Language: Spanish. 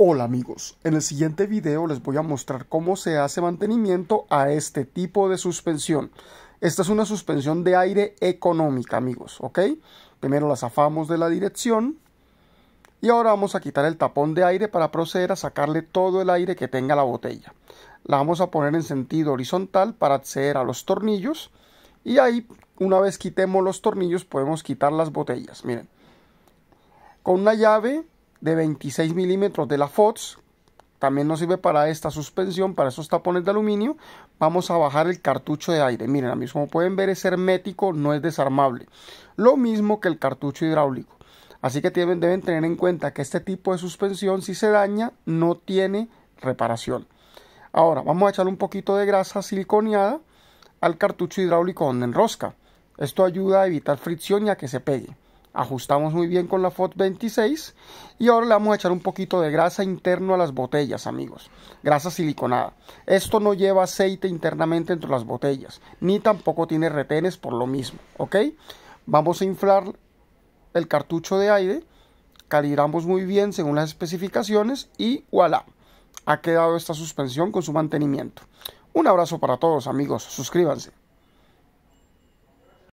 Hola amigos, en el siguiente video les voy a mostrar cómo se hace mantenimiento a este tipo de suspensión. Esta es una suspensión de aire económica amigos, ¿ok? Primero la zafamos de la dirección y ahora vamos a quitar el tapón de aire para proceder a sacarle todo el aire que tenga la botella. La vamos a poner en sentido horizontal para acceder a los tornillos y ahí una vez quitemos los tornillos podemos quitar las botellas, miren. Con una llave de 26 milímetros de la FOTS también nos sirve para esta suspensión, para esos tapones de aluminio, vamos a bajar el cartucho de aire. Miren, a mí como pueden ver es hermético, no es desarmable. Lo mismo que el cartucho hidráulico. Así que deben, deben tener en cuenta que este tipo de suspensión, si se daña, no tiene reparación. Ahora, vamos a echar un poquito de grasa siliconeada al cartucho hidráulico donde enrosca. Esto ayuda a evitar fricción y a que se pegue ajustamos muy bien con la FOT 26 y ahora le vamos a echar un poquito de grasa interno a las botellas amigos grasa siliconada esto no lleva aceite internamente entre las botellas ni tampoco tiene retenes por lo mismo ok vamos a inflar el cartucho de aire calibramos muy bien según las especificaciones y voilà ha quedado esta suspensión con su mantenimiento un abrazo para todos amigos suscríbanse